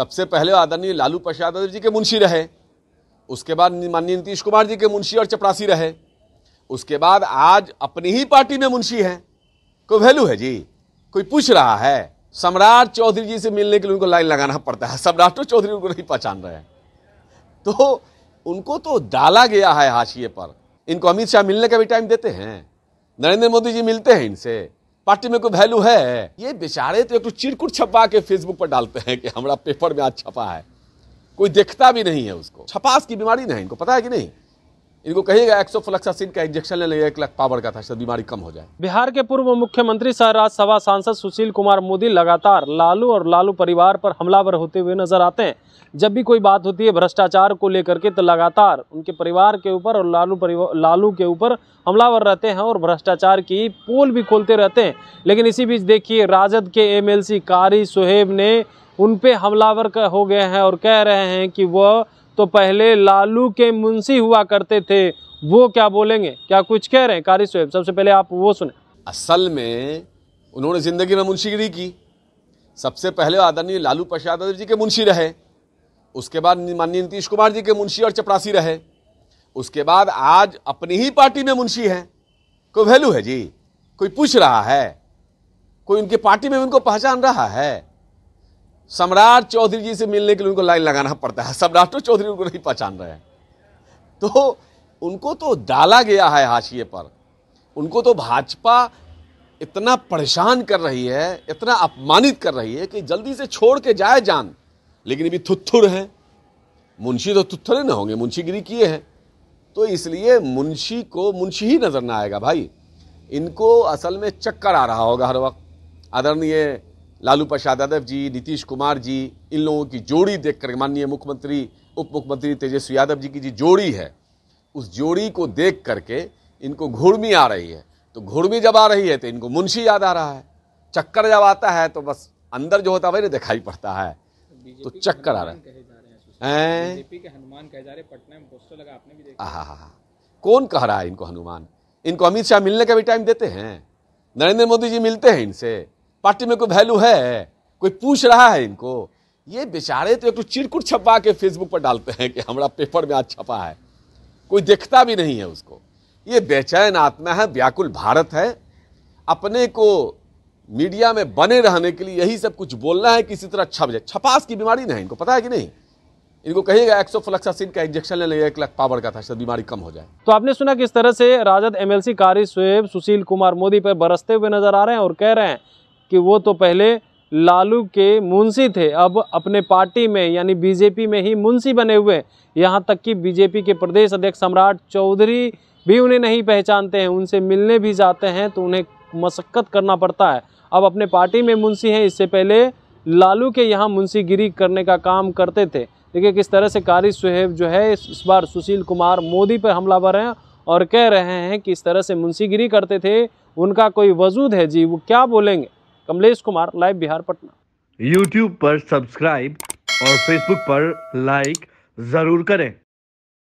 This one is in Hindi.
सबसे पहले आदरणीय लालू प्रसाद यादव जी के मुंशी रहे उसके बाद माननीय नीतीश कुमार जी के मुंशी और चपरासी रहे उसके बाद आज अपनी ही पार्टी में मुंशी हैं कोई वैल्यू है जी कोई पूछ रहा है सम्राट चौधरी जी से मिलने के लिए उनको लाइन लगाना पड़ता है सम्राटो तो चौधरी उनको नहीं पहचान रहे हैं तो उनको तो डाला गया है हाशिए पर इनको अमित शाह मिलने का भी टाइम देते हैं नरेंद्र मोदी जी मिलते हैं इनसे पार्टी में कोई वैल्यू है ये बेचारे तो एक तो चिरकुट छपा के फेसबुक पर डालते हैं कि हमारा पेपर में आज छपा है कोई देखता भी नहीं है उसको छपास की बीमारी नहीं इनको पता है कि नहीं इनको कहिएगा फ्लक्सासिन का इंजेक्शन ले लेंगे एक लाख पावर का था बीमारी कम हो जाए बिहार के पूर्व मुख्यमंत्री सह राज्यसभा सांसद सुशील कुमार मोदी लगातार लालू और लालू परिवार पर हमलावर होते हुए नजर आते हैं जब भी कोई बात होती है भ्रष्टाचार को लेकर के तो लगातार उनके परिवार के ऊपर और लालू परिवार लालू के ऊपर हमलावर रहते हैं और भ्रष्टाचार की पोल भी खोलते रहते हैं लेकिन इसी बीच देखिए राजद के एम कारी सुहेब ने उन पे हमलावर हो गए हैं और कह रहे हैं कि वह तो पहले लालू के मुंशी हुआ करते थे वो क्या बोलेंगे क्या कुछ कह रहे हैं कारी सोहेब सबसे पहले आप वो सुने असल में उन्होंने ज़िंदगी में मुंशीगिरी की सबसे पहले आदरणीय लालू प्रसाद यादव जी के मुंशी रहे उसके बाद माननीय नीतीश कुमार जी के मुंशी और चपरासी रहे उसके बाद आज अपनी ही पार्टी में मुंशी हैं कोई वैल्यू है जी कोई पूछ रहा है कोई उनकी पार्टी में उनको पहचान रहा है सम्राट चौधरी जी से मिलने के लिए उनको लाइन लगाना पड़ता है सम्राट तो चौधरी उनको नहीं पहचान रहे हैं तो उनको तो डाला गया है हाशिए पर उनको तो भाजपा इतना परेशान कर रही है इतना अपमानित कर रही है कि जल्दी से छोड़ के जाए जान लेकिन अभी थुत्थुर हैं मुंशी तो थुत्थुर ना होंगे मुंशीगिरी किए हैं तो इसलिए मुंशी को मुंशी ही नज़र ना आएगा भाई इनको असल में चक्कर आ रहा होगा हर वक्त आदरणीय लालू प्रसाद यादव जी नीतीश कुमार जी इन लोगों की जोड़ी देखकर माननीय मुख्यमंत्री उप मुख्यमंत्री तेजस्वी यादव जी की जी जोड़ी है उस जोड़ी को देख करके इनको घुड़मी आ रही है तो घुड़मी जब आ रही है तो इनको मुंशी याद आ रहा है चक्कर जब आता है तो बस अंदर जो होता है वही दिखाई पड़ता है तो चक्कर आ रहा है हनुमान जा रहे पटना में पोस्टर लगा आपने भी देखा हाँ हाँ कौन कह रहा है इनको हनुमान इनको अमित शाह मिलने का भी टाइम देते हैं नरेंद्र मोदी जी मिलते हैं इनसे पार्टी में कोई वैल्यू है कोई पूछ रहा है इनको ये बेचारे तो एक तो चिरकुट छपा के फेसबुक पर डालते हैं कि हमारा पेपर में आज छपा है कोई देखता भी नहीं है उसको ये बेचैन आत्मा है व्याकुल भारत है अपने को मीडिया में बने रहने के लिए यही सब कुछ बोलना है किसी तरह छप जाए छपास की बीमारी नहीं इनको पता है कि नहीं इनको कहिएगा एक्सोफ्लक्सासिन का इंजेक्शन ले लेगा एक लाख पावर का था बीमारी कम हो जाए तो आपने सुना किस तरह से राजद एमएलसी कारी स्वेब सुशील कुमार मोदी पर बरसते हुए नजर आ रहे हैं और कह रहे हैं कि वो तो पहले लालू के मुंशी थे अब अपने पार्टी में यानी बीजेपी में ही मुंशी बने हुए हैं यहाँ तक कि बीजेपी के प्रदेश अध्यक्ष सम्राट चौधरी भी उन्हें नहीं पहचानते हैं उनसे मिलने भी जाते हैं तो उन्हें मशक्क़त करना पड़ता है अब अपने पार्टी में मुंशी हैं इससे पहले लालू के यहाँ मुंशीगिरी करने का काम करते थे देखिए किस तरह से कारी सुहेब जो है इस बार सुशील कुमार मोदी पर हमलावर हैं और कह रहे हैं कि इस तरह से मुंशीगिरी करते थे उनका कोई वजूद है जी वो क्या बोलेंगे कमलेश कुमार लाइव बिहार पटना यूट्यूब पर सब्सक्राइब और फेसबुक पर लाइक जरूर करें